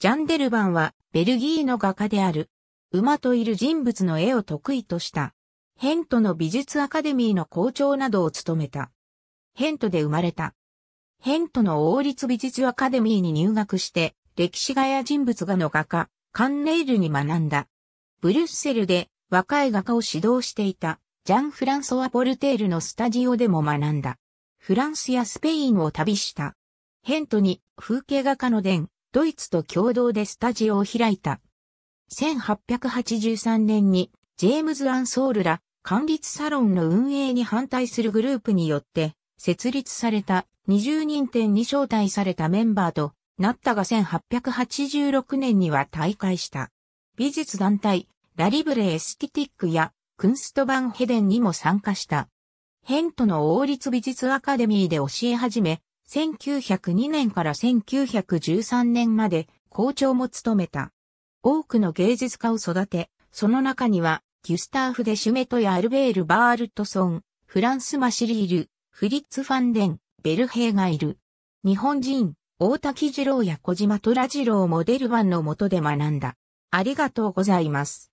ジャンデルバンはベルギーの画家である。馬といる人物の絵を得意とした。ヘントの美術アカデミーの校長などを務めた。ヘントで生まれた。ヘントの王立美術アカデミーに入学して、歴史画や人物画の画家、カンネイルに学んだ。ブリュッセルで若い画家を指導していた、ジャン・フランソワ・ボルテールのスタジオでも学んだ。フランスやスペインを旅した。ヘントに風景画家の伝、ドイツと共同でスタジオを開いた。1883年にジェームズ・アン・ソールら管律サロンの運営に反対するグループによって設立された20人店に招待されたメンバーとなったが1886年には退会した。美術団体、ラリブレ・エスティティックやクンストバンヘデンにも参加した。ヘントの王立美術アカデミーで教え始め、1902年から1913年まで校長も務めた。多くの芸術家を育て、その中には、ギュスターフ・デ・シュメトやアルベール・バールトソン、フランス・マシリール、フリッツ・ファンデン、ベルヘイがいる。日本人、大滝二郎や小島虎二郎モデル版の下で学んだ。ありがとうございます。